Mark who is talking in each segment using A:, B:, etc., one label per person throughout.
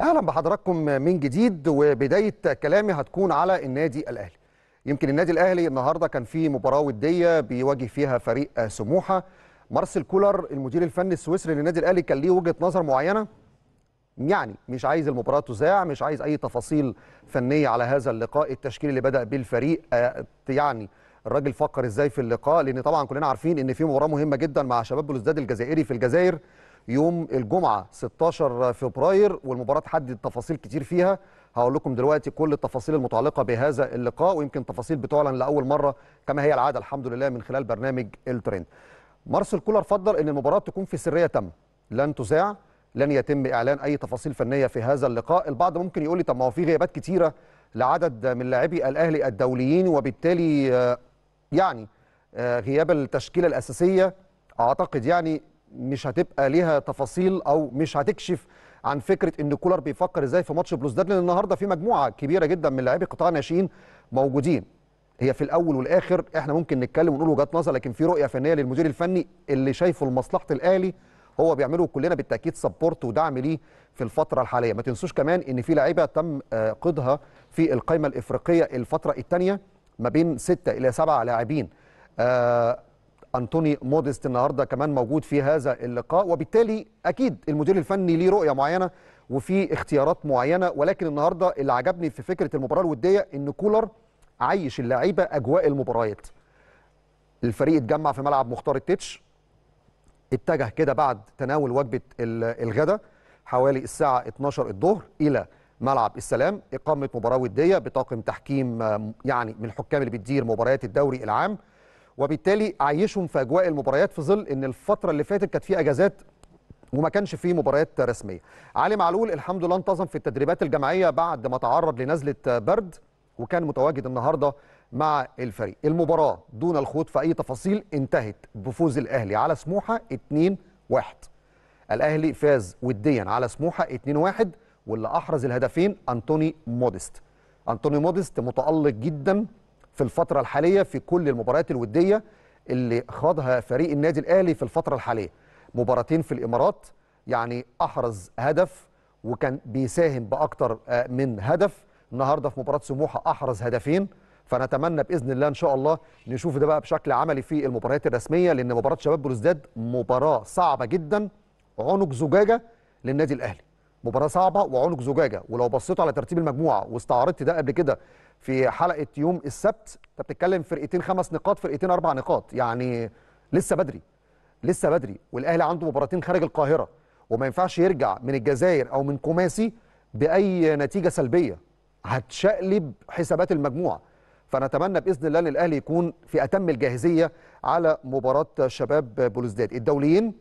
A: اهلا بحضراتكم من جديد وبدايه كلامي هتكون على النادي الاهلي يمكن النادي الاهلي النهارده كان في مباراه وديه بيواجه فيها فريق سموحه مارسيل كولر المدير الفني السويسري للنادي الاهلي كان ليه وجهه نظر معينه يعني مش عايز المباراه تذاع مش عايز اي تفاصيل فنيه على هذا اللقاء التشكيل اللي بدا بالفريق الفريق آه، يعني الراجل فكر ازاي في اللقاء لان طبعا كلنا عارفين ان في مباراه مهمه جدا مع شباب بلوزداد الجزائري في الجزائر يوم الجمعه 16 فبراير والمباراه تحدد تفاصيل كتير فيها هقول لكم دلوقتي كل التفاصيل المتعلقه بهذا اللقاء ويمكن تفاصيل بتعلن لاول مره كما هي العاده الحمد لله من خلال برنامج الترند. مارسل كولر فضل ان المباراه تكون في سريه تامه لن تذاع لن يتم اعلان اي تفاصيل فنيه في هذا اللقاء البعض ممكن يقول لي طب ما هو في غيابات كتيره لعدد من لاعبي الاهلي الدوليين وبالتالي آه، يعني آه، غياب التشكيله الاساسيه اعتقد يعني مش هتبقى ليها تفاصيل او مش هتكشف عن فكره ان كولر بيفكر ازاي في ماتش بلوزداد لان النهارده في مجموعه كبيره جدا من لاعبي قطاع الناشئين موجودين هي في الاول والاخر احنا ممكن نتكلم ونقول وجهات نظر لكن في رؤيه فنيه للمدير الفني اللي شايفه لمصلحه الاهلي هو بيعمله كلنا بالتاكيد سبورت ودعم ليه في الفتره الحاليه ما تنسوش كمان ان في لعيبه تم آه، قيدها في القائمه الافريقيه الفتره الثانيه ما بين 6 الى 7 لاعبين آه، أنتوني موديست النهارده كمان موجود في هذا اللقاء وبالتالي أكيد المدير الفني ليه رؤية معينة وفي اختيارات معينة ولكن النهارده اللي عجبني في فكرة المباراة الودية إن كولر عيش اللعيبة أجواء المباريات الفريق اتجمع في ملعب مختار التتش اتجه كده بعد تناول وجبة الغداء حوالي الساعة 12 الظهر إلى ملعب السلام إقامة مباراة ودية بطاقم تحكيم يعني من الحكام اللي بتدير مباريات الدوري العام وبالتالي عيشهم في اجواء المباريات في ظل ان الفتره اللي فاتت كانت في اجازات وما كانش فيه مباريات رسميه. علي معلول الحمد لله انتظم في التدريبات الجماعيه بعد ما تعرض لنزله برد وكان متواجد النهارده مع الفريق. المباراه دون الخوض في اي تفاصيل انتهت بفوز الاهلي على سموحه 2-1. الاهلي فاز وديا على سموحه 2-1 واللي احرز الهدفين انطوني موديست. انطوني موديست متالق جدا في الفتره الحاليه في كل المباريات الوديه اللي خاضها فريق النادي الاهلي في الفتره الحاليه مباراتين في الامارات يعني احرز هدف وكان بيساهم باكتر آه، من هدف النهارده في مباراه سموحه احرز هدفين فنتمنى باذن الله ان شاء الله نشوف ده بقى بشكل عملي في المباريات الرسميه لان مباراه شباب بلوزداد مباراه صعبه جدا عنق زجاجه للنادي الاهلي مباراه صعبه وعنق زجاجه ولو بصيتوا على ترتيب المجموعه واستعرضت ده قبل كده في حلقه يوم السبت انت بتتكلم فرقتين خمس نقاط فرقتين اربع نقاط يعني لسه بدري لسه بدري والاهلي عنده مباراتين خارج القاهره وما ينفعش يرجع من الجزائر او من كوماسي باي نتيجه سلبيه هتشقلب حسابات المجموعه فنتمنى باذن الله ان الاهلي يكون في اتم الجاهزيه على مباراه شباب بلوزداد الدوليين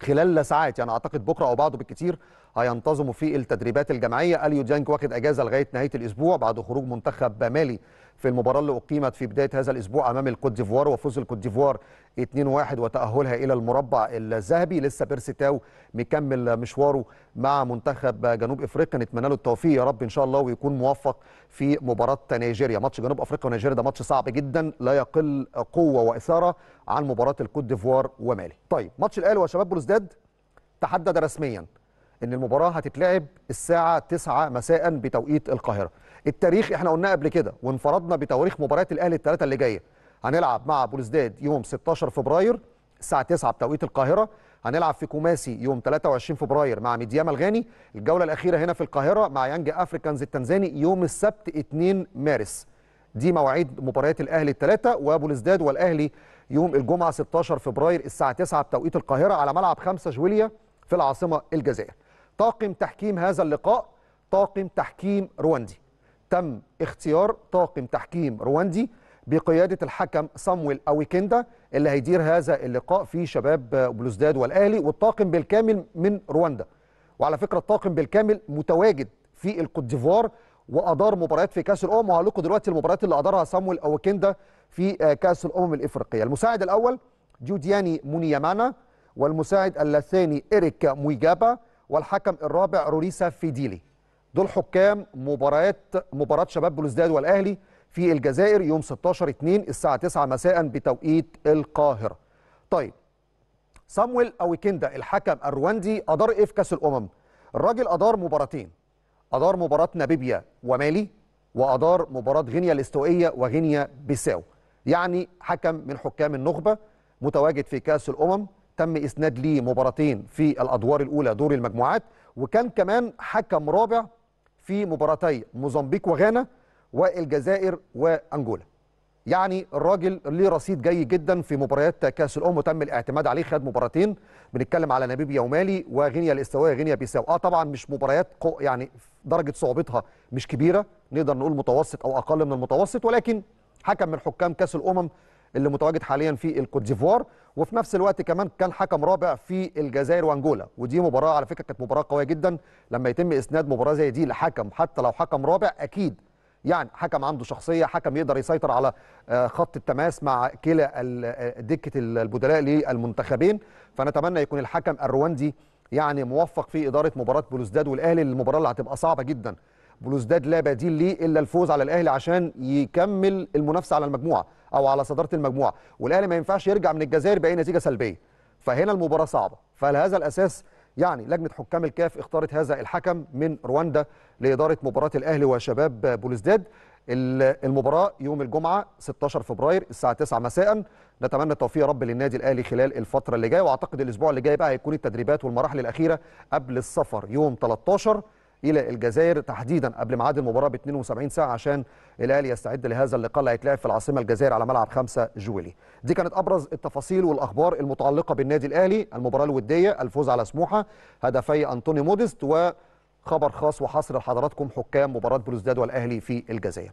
A: خلال ساعات يعني اعتقد بكره او بعده بالكثير هينتظموا في التدريبات الجماعيه اليو ديانج واخد اجازه لغايه نهايه الاسبوع بعد خروج منتخب مالي في المباراه اللي اقيمت في بدايه هذا الاسبوع امام الكوت ديفوار وفوز الكوت ديفوار 2-1 وتاهلها الى المربع الذهبي لسه بيرسيتاو مكمل مشواره مع منتخب جنوب افريقيا نتمنى له التوفيق يا رب ان شاء الله ويكون موفق في مباراه نيجيريا ماتش جنوب افريقيا ونيجيريا ده ماتش صعب جدا لا يقل قوه واثاره عن مباراه الكوت ديفوار ومالي طيب ماتش الاهلي وشباب بلوزداد تحدد رسميا ان المباراه هتتلعب الساعه 9 مساء بتوقيت القاهره التاريخ احنا قلناه قبل كده وانفردنا بتواريخ مباريات الاهلي الثلاثه اللي جايه هنلعب مع بولزداد يوم 16 فبراير الساعه 9 بتوقيت القاهره هنلعب في كوماسي يوم 23 فبراير مع ميدياما الغاني الجوله الاخيره هنا في القاهره مع يانج افريكانز التنزاني يوم السبت 2 مارس دي مواعيد مباريات الاهلي الثلاثه وبولسداد والاهلي يوم الجمعه 16 فبراير الساعه 9 بتوقيت القاهره على ملعب 5 جويليا في العاصمه الجزائر طاقم تحكيم هذا اللقاء طاقم تحكيم رواندي تم اختيار طاقم تحكيم رواندي بقيادة الحكم صامويل أويكندا اللي هيدير هذا اللقاء في شباب بلوزداد والأهلي والطاقم بالكامل من رواندا وعلى فكرة الطاقم بالكامل متواجد في الكوت ديفوار وأدار مباريات في كأس الأمم وهقول لكم دلوقتي المباريات اللي أدارها صامويل أويكندا في كأس الأمم الإفريقية المساعد الأول جودياني مونيامانا والمساعد الثاني إريك مويجابا والحكم الرابع روريسا فيديلي دول حكام مباريات مباراه شباب بلوزداد والاهلي في الجزائر يوم 16 2 الساعه 9 مساء بتوقيت القاهره طيب سامويل اويكندا الحكم الرواندي ادار ايه في كاس الامم الراجل ادار مباراتين ادار مباراه نابيبيا ومالي وادار مباراه غينيا الاستوائيه وغينيا بيساو يعني حكم من حكام النخبه متواجد في كاس الامم تم اسناد ليه مباراتين في الادوار الاولى دور المجموعات وكان كمان حكم رابع في مباراتي موزمبيق وغانا والجزائر وانجولا يعني الراجل ليه رصيد جيد جدا في مباريات كاس الامم وتم الاعتماد عليه خد مباراتين بنتكلم على ناميبيا ومالي وغينيا الاستوائيه غينيا بيساو اه طبعا مش مباريات يعني درجه صعوبتها مش كبيره نقدر نقول متوسط او اقل من المتوسط ولكن حكم من حكام كاس الامم اللي متواجد حاليا في الكوت ديفوار وفي نفس الوقت كمان كان حكم رابع في الجزائر وانجولا ودي مباراه على فكره كانت مباراه قويه جدا لما يتم اسناد مباراه زي دي لحكم حتى لو حكم رابع اكيد يعني حكم عنده شخصيه حكم يقدر يسيطر على آه، خط التماس مع كلا آه، دكه البدلاء للمنتخبين فنتمنى يكون الحكم الرواندي يعني موفق في اداره مباراه بلوزداد والاهلي المباراه اللي هتبقى صعبه جدا بلوزداد لا بديل ليه الا الفوز على الاهلي عشان يكمل المنافسه على المجموعه او على صداره المجموعه والاهلي ما ينفعش يرجع من الجزائر باي نتيجه سلبيه فهنا المباراه صعبه فلهذا الاساس يعني لجنه حكام الكاف اختارت هذا الحكم من رواندا لاداره مباراه الاهلي وشباب بلوزداد المباراه يوم الجمعه 16 فبراير الساعه 9 مساء نتمنى التوفيق يا رب للنادي الاهلي خلال الفتره اللي جايه واعتقد الاسبوع اللي جاي بقى هيكون التدريبات والمراحل الاخيره قبل السفر يوم 13 الى الجزائر تحديدا قبل ميعاد المباراه ب 72 ساعه عشان الاهلي يستعد لهذا اللقاء اللي هيتلعب في العاصمه الجزائر على ملعب 5 جويلي. دي كانت ابرز التفاصيل والاخبار المتعلقه بالنادي الاهلي، المباراه الوديه، الفوز على سموحه، هدفي انطوني موديست وخبر خاص وحصر لحضراتكم حكام مباراه بلوزداد والاهلي في الجزائر.